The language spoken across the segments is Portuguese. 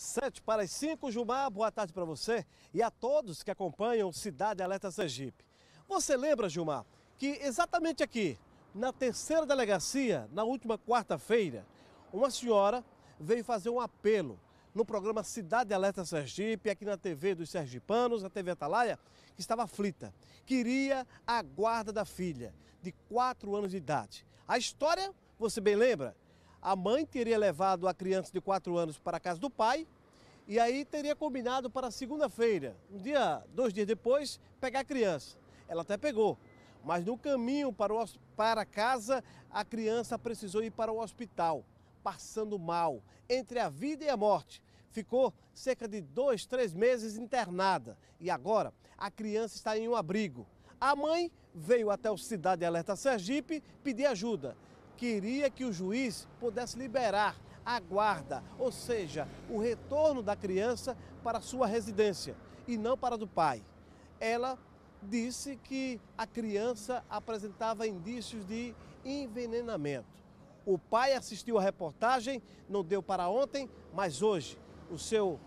7 para as 5, Gilmar, boa tarde para você e a todos que acompanham Cidade Alerta Sergipe. Você lembra, Gilmar, que exatamente aqui, na terceira delegacia, na última quarta-feira, uma senhora veio fazer um apelo no programa Cidade Alerta Sergipe, aqui na TV dos Sergipanos, na TV Atalaia, que estava aflita. Queria a guarda da filha, de 4 anos de idade. A história, você bem lembra? a mãe teria levado a criança de 4 anos para a casa do pai e aí teria combinado para segunda-feira, um dia, dois dias depois, pegar a criança. Ela até pegou, mas no caminho para, o, para casa, a criança precisou ir para o hospital, passando mal, entre a vida e a morte. Ficou cerca de dois, três meses internada e agora a criança está em um abrigo. A mãe veio até o Cidade Alerta Sergipe pedir ajuda queria que o juiz pudesse liberar a guarda, ou seja, o retorno da criança para sua residência e não para a do pai. Ela disse que a criança apresentava indícios de envenenamento. O pai assistiu a reportagem, não deu para ontem, mas hoje o seu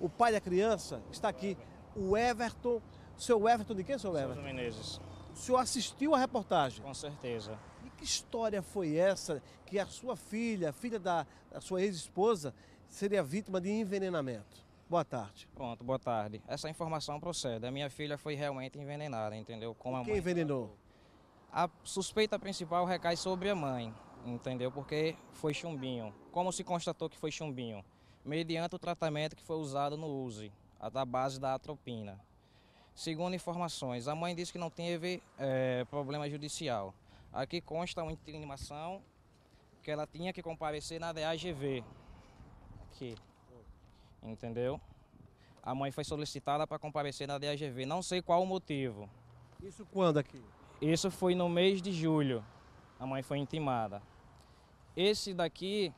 o pai da criança está aqui, o Everton. Seu Everton de quem, seu Everton? Seu Menezes. O senhor assistiu a reportagem? Com certeza que história foi essa que a sua filha, a filha da a sua ex-esposa, seria vítima de envenenamento? Boa tarde. Pronto, boa tarde. Essa informação procede. A minha filha foi realmente envenenada, entendeu? Como? a Quem mãe. envenenou? A suspeita principal recai sobre a mãe, entendeu? Porque foi chumbinho. Como se constatou que foi chumbinho? Mediante o tratamento que foi usado no UZI, a da base da atropina. Segundo informações, a mãe disse que não teve é, problema judicial. Aqui consta uma intimação que ela tinha que comparecer na DAGV. Aqui. Entendeu? A mãe foi solicitada para comparecer na DAGV. Não sei qual o motivo. Isso quando aqui? Isso foi no mês de julho. A mãe foi intimada. Esse daqui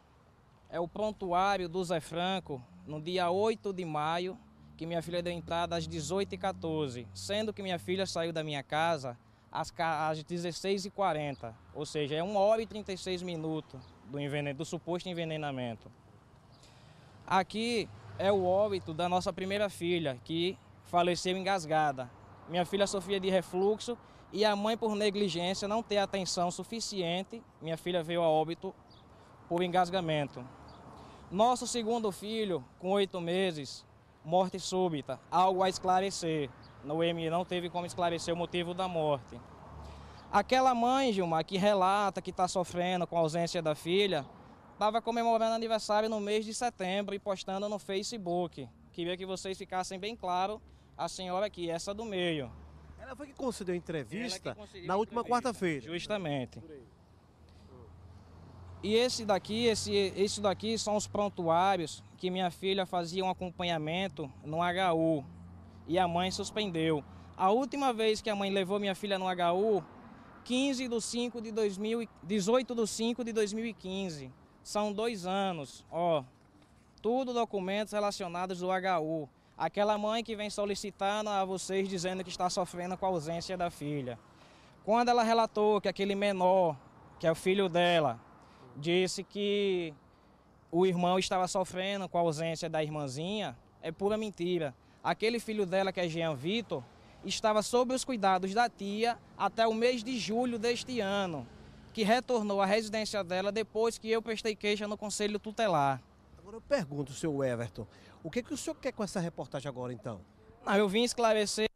é o prontuário do Zé Franco no dia 8 de maio, que minha filha deu entrada às 18h14, sendo que minha filha saiu da minha casa às, 16h40, ou seja, é 1 hora e 36 minutos do, envenen do suposto envenenamento. Aqui é o óbito da nossa primeira filha, que faleceu engasgada. Minha filha Sofia de refluxo e a mãe por negligência não ter atenção suficiente, minha filha veio a óbito por engasgamento. Nosso segundo filho, com oito meses, morte súbita, algo a esclarecer. No EMI não teve como esclarecer o motivo da morte. Aquela mãe, Gilmar, que relata que está sofrendo com a ausência da filha, estava comemorando aniversário no mês de setembro e postando no Facebook. Queria que vocês ficassem bem claro a senhora aqui, essa do meio. Ela foi que concedeu entrevista que na última quarta-feira. Justamente. E esse daqui, esse, isso daqui são os prontuários que minha filha fazia um acompanhamento no HU, e a mãe suspendeu. A última vez que a mãe levou minha filha no HU, 15 do 5 de 2000, 18 de 5 de 2015. São dois anos, ó. Tudo documentos relacionados do HU. Aquela mãe que vem solicitando a vocês dizendo que está sofrendo com a ausência da filha. Quando ela relatou que aquele menor, que é o filho dela, disse que o irmão estava sofrendo com a ausência da irmãzinha, é pura mentira. Aquele filho dela, que é Jean Vitor, estava sob os cuidados da tia até o mês de julho deste ano, que retornou à residência dela depois que eu prestei queixa no Conselho Tutelar. Agora eu pergunto, seu Everton, o que, é que o senhor quer com essa reportagem agora então? Não, eu vim esclarecer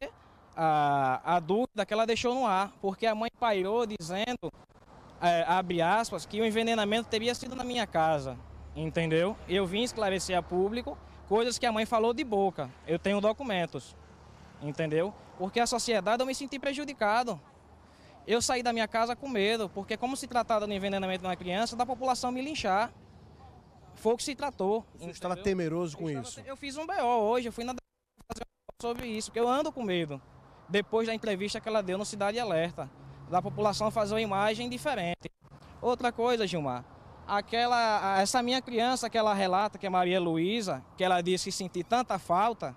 a, a dúvida que ela deixou no ar, porque a mãe pairou dizendo, é, abre aspas, que o envenenamento teria sido na minha casa, entendeu? Eu vim esclarecer a público coisas que a mãe falou de boca. Eu tenho documentos, entendeu? Porque a sociedade eu me senti prejudicado. Eu saí da minha casa com medo, porque como se tratava do envenenamento na criança, da população me linchar. Foi o que se tratou. Você estava temeroso com eu isso? Estava, eu fiz um BO hoje, eu fui na fazer sobre isso, porque eu ando com medo. Depois da entrevista que ela deu no Cidade Alerta, da população fazer uma imagem diferente. Outra coisa, Gilmar, aquela, essa minha criança que ela relata, que é Maria Luísa, que ela disse que sentir tanta falta,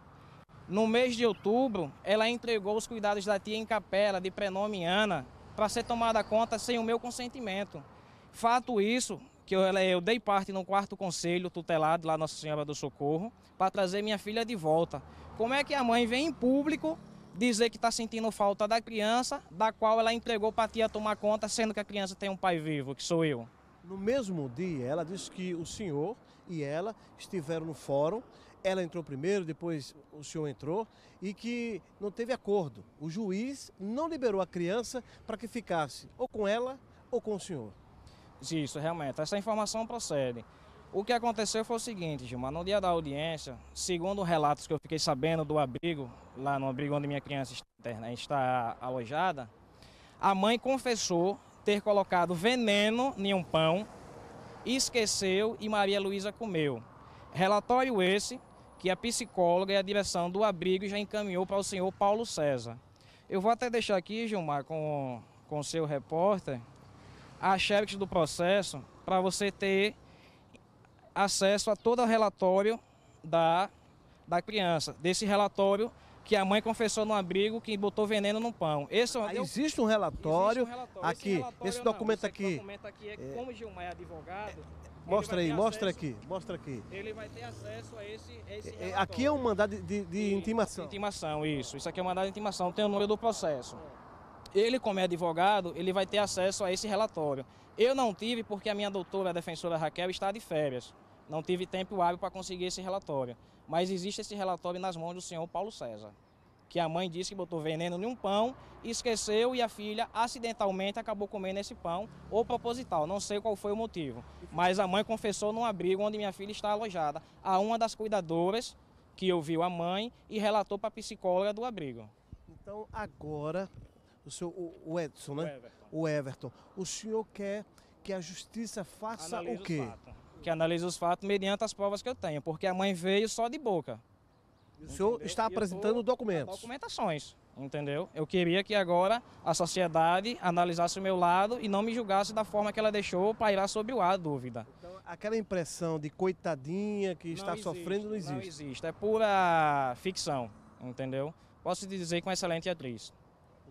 no mês de outubro, ela entregou os cuidados da tia em capela, de prenome Ana, para ser tomada conta sem o meu consentimento. Fato isso, que eu, eu dei parte no quarto conselho tutelado lá Nossa Senhora do Socorro, para trazer minha filha de volta. Como é que a mãe vem em público dizer que está sentindo falta da criança, da qual ela entregou para a tia tomar conta, sendo que a criança tem um pai vivo, que sou eu? No mesmo dia, ela disse que o senhor e ela estiveram no fórum, ela entrou primeiro, depois o senhor entrou, e que não teve acordo. O juiz não liberou a criança para que ficasse ou com ela ou com o senhor. Isso, realmente. Essa informação procede. O que aconteceu foi o seguinte, Gilmar, no dia da audiência, segundo relatos que eu fiquei sabendo do abrigo, lá no abrigo onde minha criança está alojada, a mãe confessou ter colocado veneno em um pão, esqueceu e Maria Luísa comeu. Relatório esse que a psicóloga e a direção do abrigo já encaminhou para o senhor Paulo César. Eu vou até deixar aqui, Gilmar, com o seu repórter, a chefe do processo para você ter acesso a todo o relatório da, da criança, desse relatório que a mãe confessou no abrigo que botou veneno no pão. Esse, é ah, eu, existe um relatório, existe um aqui, esse, relatório esse documento não, aqui. Esse documento aqui é, é como Gilmar é advogado. É, mostra aí, mostra acesso, aqui, mostra aqui. Ele vai ter acesso a esse, a esse é, é Aqui é um mandado de, de, de intimação. Intimação, isso. Isso aqui é um mandado de intimação, tem o número do processo. Ele, como é advogado, ele vai ter acesso a esse relatório. Eu não tive porque a minha doutora, a defensora Raquel, está de férias. Não tive tempo hábil para conseguir esse relatório. Mas existe esse relatório nas mãos do senhor Paulo César, que a mãe disse que botou veneno em um pão, esqueceu e a filha acidentalmente acabou comendo esse pão, ou proposital, não sei qual foi o motivo. Mas a mãe confessou num abrigo onde minha filha está alojada, a uma das cuidadoras que ouviu a mãe e relatou para a psicóloga do abrigo. Então agora, o, senhor, o Edson, né? O Everton. O, Everton. o senhor quer que a justiça faça Analise o quê? O que analisa os fatos mediante as provas que eu tenho, porque a mãe veio só de boca. E o entendeu? senhor está apresentando documentos? Documentações, entendeu? Eu queria que agora a sociedade analisasse o meu lado e não me julgasse da forma que ela deixou pairar sobre o ar a dúvida. Então, aquela impressão de coitadinha que está sofrendo não existe? Não existe, é pura ficção, entendeu? Posso te dizer com excelente atriz.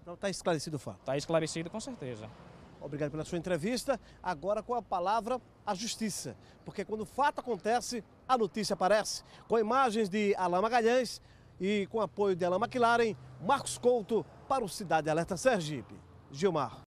Então está esclarecido o fato? Está esclarecido com certeza. Obrigado pela sua entrevista. Agora com a palavra a justiça, porque quando o fato acontece, a notícia aparece. Com imagens de Alain Magalhães e com apoio de Alain McLaren, Marcos Couto para o Cidade Alerta Sergipe. Gilmar.